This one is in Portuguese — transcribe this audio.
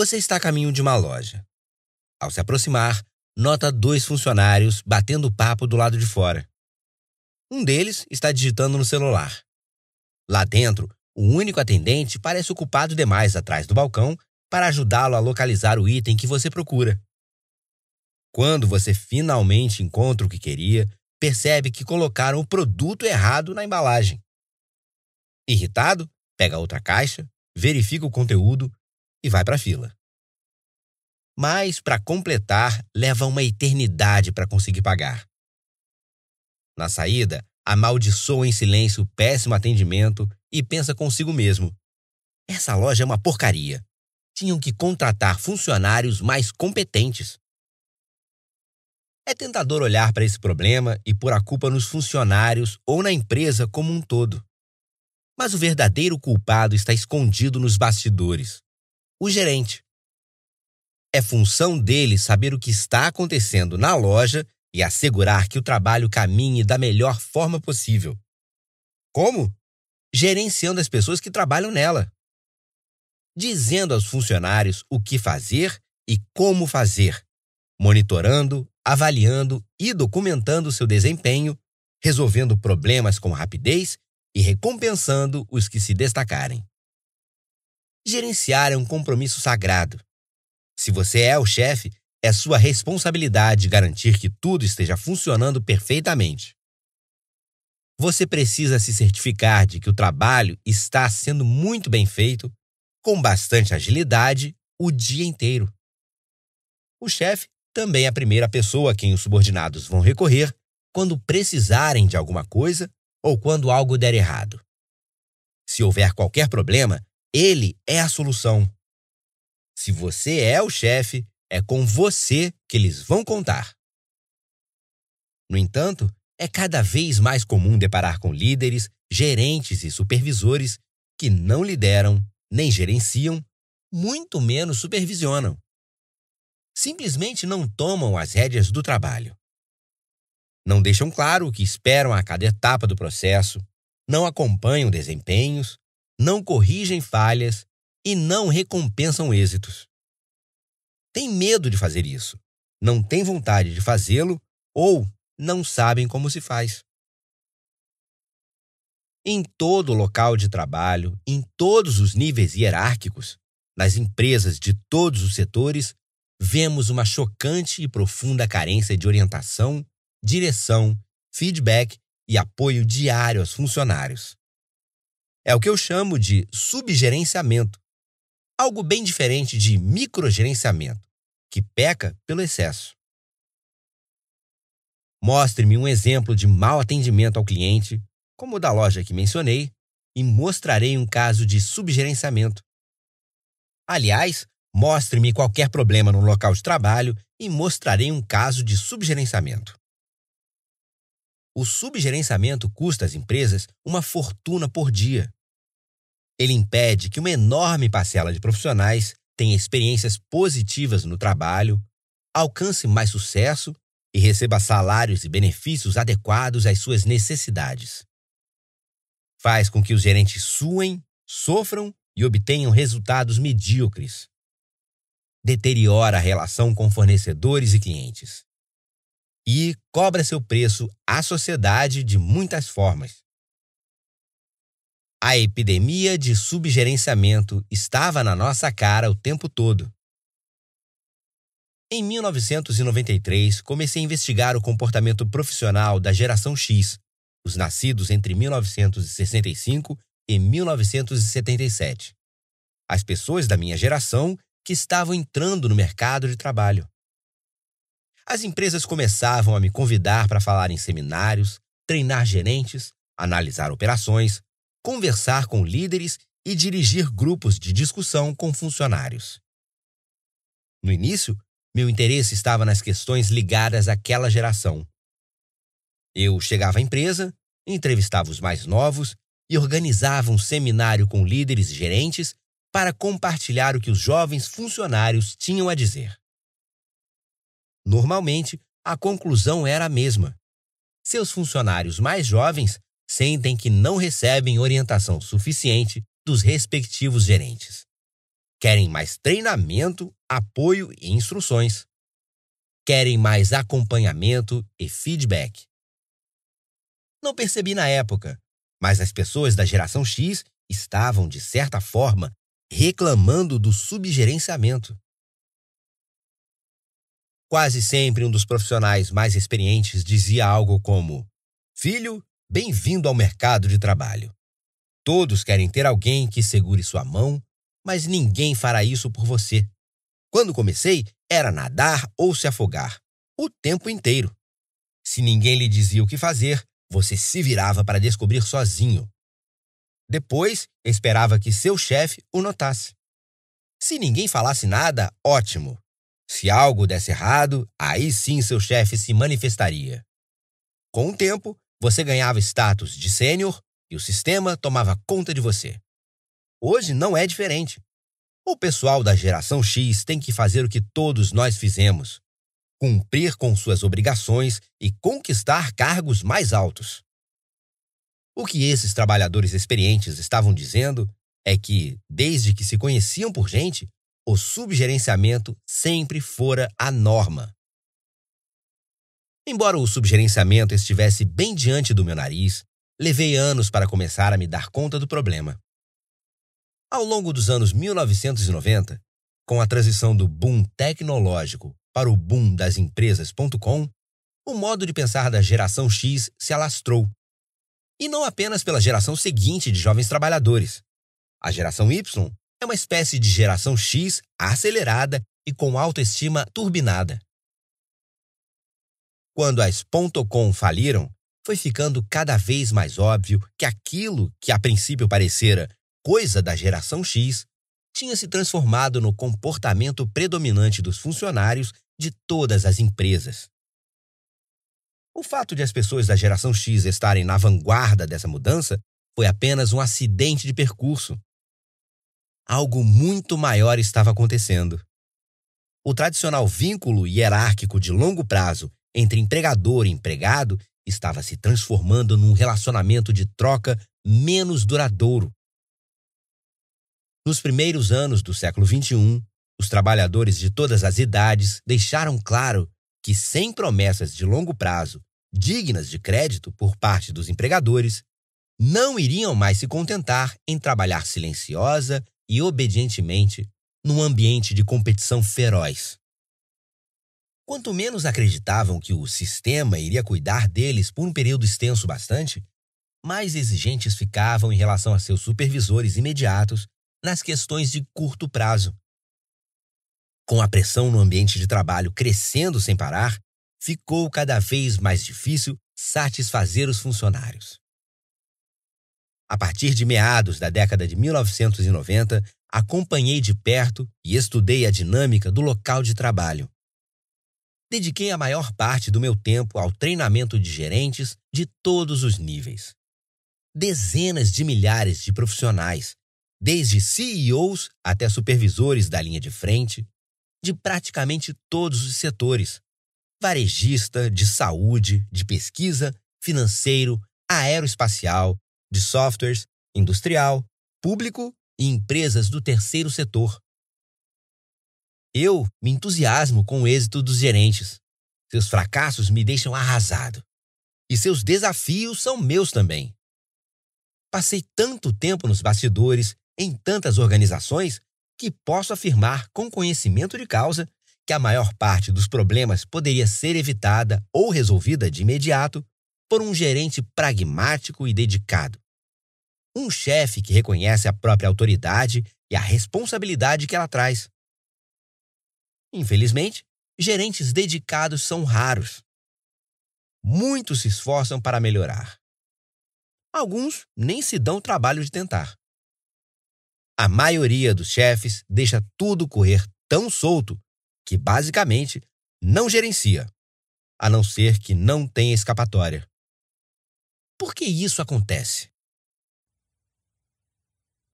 Você está a caminho de uma loja. Ao se aproximar, nota dois funcionários batendo papo do lado de fora. Um deles está digitando no celular. Lá dentro, o único atendente parece ocupado demais atrás do balcão para ajudá-lo a localizar o item que você procura. Quando você finalmente encontra o que queria, percebe que colocaram o produto errado na embalagem. Irritado, pega outra caixa, verifica o conteúdo e vai para a fila. Mas, para completar, leva uma eternidade para conseguir pagar. Na saída, amaldiçoa em silêncio o péssimo atendimento e pensa consigo mesmo: essa loja é uma porcaria. Tinham que contratar funcionários mais competentes. É tentador olhar para esse problema e pôr a culpa nos funcionários ou na empresa como um todo. Mas o verdadeiro culpado está escondido nos bastidores o gerente. É função dele saber o que está acontecendo na loja e assegurar que o trabalho caminhe da melhor forma possível. Como? Gerenciando as pessoas que trabalham nela. Dizendo aos funcionários o que fazer e como fazer, monitorando, avaliando e documentando seu desempenho, resolvendo problemas com rapidez e recompensando os que se destacarem. Gerenciar é um compromisso sagrado. Se você é o chefe, é sua responsabilidade garantir que tudo esteja funcionando perfeitamente. Você precisa se certificar de que o trabalho está sendo muito bem feito, com bastante agilidade, o dia inteiro. O chefe também é a primeira pessoa a quem os subordinados vão recorrer quando precisarem de alguma coisa ou quando algo der errado. Se houver qualquer problema, ele é a solução. Se você é o chefe, é com você que eles vão contar. No entanto, é cada vez mais comum deparar com líderes, gerentes e supervisores que não lideram, nem gerenciam, muito menos supervisionam. Simplesmente não tomam as rédeas do trabalho. Não deixam claro o que esperam a cada etapa do processo, não acompanham desempenhos não corrigem falhas e não recompensam êxitos. Tem medo de fazer isso, não tem vontade de fazê-lo ou não sabem como se faz. Em todo local de trabalho, em todos os níveis hierárquicos, nas empresas de todos os setores, vemos uma chocante e profunda carência de orientação, direção, feedback e apoio diário aos funcionários. É o que eu chamo de subgerenciamento, algo bem diferente de microgerenciamento, que peca pelo excesso. Mostre-me um exemplo de mau atendimento ao cliente, como o da loja que mencionei, e mostrarei um caso de subgerenciamento. Aliás, mostre-me qualquer problema no local de trabalho e mostrarei um caso de subgerenciamento. O subgerenciamento custa às empresas uma fortuna por dia. Ele impede que uma enorme parcela de profissionais tenha experiências positivas no trabalho, alcance mais sucesso e receba salários e benefícios adequados às suas necessidades. Faz com que os gerentes suem, sofram e obtenham resultados medíocres. Deteriora a relação com fornecedores e clientes e cobra seu preço à sociedade de muitas formas. A epidemia de subgerenciamento estava na nossa cara o tempo todo. Em 1993, comecei a investigar o comportamento profissional da geração X, os nascidos entre 1965 e 1977. As pessoas da minha geração que estavam entrando no mercado de trabalho. As empresas começavam a me convidar para falar em seminários, treinar gerentes, analisar operações, conversar com líderes e dirigir grupos de discussão com funcionários. No início, meu interesse estava nas questões ligadas àquela geração. Eu chegava à empresa, entrevistava os mais novos e organizava um seminário com líderes e gerentes para compartilhar o que os jovens funcionários tinham a dizer. Normalmente, a conclusão era a mesma. Seus funcionários mais jovens sentem que não recebem orientação suficiente dos respectivos gerentes. Querem mais treinamento, apoio e instruções. Querem mais acompanhamento e feedback. Não percebi na época, mas as pessoas da geração X estavam, de certa forma, reclamando do subgerenciamento. Quase sempre um dos profissionais mais experientes dizia algo como: Filho, bem-vindo ao mercado de trabalho. Todos querem ter alguém que segure sua mão, mas ninguém fará isso por você. Quando comecei, era nadar ou se afogar, o tempo inteiro. Se ninguém lhe dizia o que fazer, você se virava para descobrir sozinho. Depois, esperava que seu chefe o notasse. Se ninguém falasse nada, ótimo, se algo desse errado, aí sim seu chefe se manifestaria. Com o tempo, você ganhava status de sênior e o sistema tomava conta de você. Hoje não é diferente. O pessoal da geração X tem que fazer o que todos nós fizemos: cumprir com suas obrigações e conquistar cargos mais altos. O que esses trabalhadores experientes estavam dizendo é que, desde que se conheciam por gente, o subgerenciamento sempre fora a norma. Embora o subgerenciamento estivesse bem diante do meu nariz, levei anos para começar a me dar conta do problema. Ao longo dos anos 1990, com a transição do boom tecnológico para o boom das empresas.com, o modo de pensar da geração X se alastrou. E não apenas pela geração seguinte de jovens trabalhadores. A geração Y é uma espécie de geração X acelerada e com autoestima turbinada. Quando as .com faliram, foi ficando cada vez mais óbvio que aquilo que a princípio parecera coisa da geração X tinha se transformado no comportamento predominante dos funcionários de todas as empresas. O fato de as pessoas da geração X estarem na vanguarda dessa mudança foi apenas um acidente de percurso algo muito maior estava acontecendo. O tradicional vínculo hierárquico de longo prazo entre empregador e empregado estava se transformando num relacionamento de troca menos duradouro. Nos primeiros anos do século XXI, os trabalhadores de todas as idades deixaram claro que, sem promessas de longo prazo, dignas de crédito por parte dos empregadores, não iriam mais se contentar em trabalhar silenciosa e obedientemente num ambiente de competição feroz. Quanto menos acreditavam que o sistema iria cuidar deles por um período extenso bastante, mais exigentes ficavam em relação a seus supervisores imediatos nas questões de curto prazo. Com a pressão no ambiente de trabalho crescendo sem parar, ficou cada vez mais difícil satisfazer os funcionários. A partir de meados da década de 1990, acompanhei de perto e estudei a dinâmica do local de trabalho. Dediquei a maior parte do meu tempo ao treinamento de gerentes de todos os níveis. Dezenas de milhares de profissionais, desde CEOs até supervisores da linha de frente, de praticamente todos os setores: varejista, de saúde, de pesquisa, financeiro, aeroespacial, de softwares, industrial, público e empresas do terceiro setor. Eu me entusiasmo com o êxito dos gerentes. Seus fracassos me deixam arrasado. E seus desafios são meus também. Passei tanto tempo nos bastidores, em tantas organizações, que posso afirmar com conhecimento de causa que a maior parte dos problemas poderia ser evitada ou resolvida de imediato por um gerente pragmático e dedicado. Um chefe que reconhece a própria autoridade e a responsabilidade que ela traz. Infelizmente, gerentes dedicados são raros. Muitos se esforçam para melhorar. Alguns nem se dão o trabalho de tentar. A maioria dos chefes deixa tudo correr tão solto que, basicamente, não gerencia, a não ser que não tenha escapatória. Por que isso acontece?